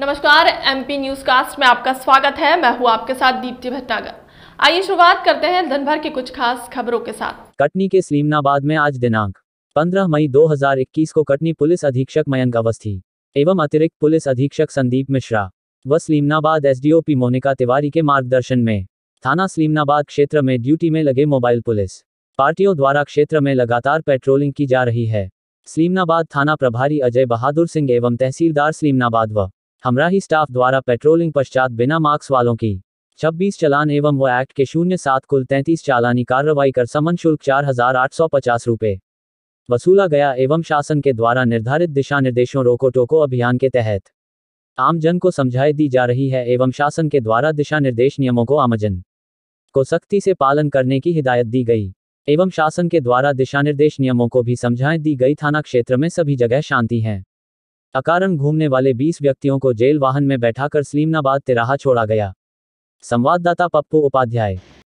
नमस्कार MP news cast में आपका स्वागत है मैं हूँ आपके साथ दीप्ति भटनागर आइए शुरुआत करते हैं दिनभर की कुछ खास खबरों के साथ कटनी के सलीमनाबाद में आज दिनांक 15 मई 2021 को कटनी पुलिस अधीक्षक मयंक अवस्थी एवं अतिरिक्त पुलिस अधीक्षक संदीप मिश्रा व सलीमनाबाद एस मोनिका तिवारी के मार्गदर्शन में थाना सलीमनाबाद क्षेत्र में ड्यूटी में लगे मोबाइल पुलिस पार्टियों द्वारा क्षेत्र में लगातार पेट्रोलिंग की जा रही है सलीमनाबाद थाना प्रभारी अजय बहादुर सिंह एवं तहसीलदार सलीमनाबाद व हमरा ही स्टाफ द्वारा पेट्रोलिंग पश्चात बिना मार्क्स वालों की छब्बीस चलान एवं वो एक्ट के शून्य सात कुल तैंतीस चालानी कार्रवाई कर समन शुल्क चार हजार आठ सौ पचास रूपए वसूला गया एवं शासन के द्वारा निर्धारित दिशा निर्देशों रोको टोको अभियान के तहत आमजन को समझाई दी जा रही है एवं शासन के द्वारा दिशा निर्देश नियमों को आमजन को सख्ती से पालन करने की हिदायत दी गई एवं शासन के द्वारा दिशा निर्देश नियमों को भी समझाएं दी गई थाना क्षेत्र में सभी जगह शांति है अकारण घूमने वाले 20 व्यक्तियों को जेल वाहन में बैठाकर स्लीमनाबाद तिराहा छोड़ा गया संवाददाता पप्पू उपाध्याय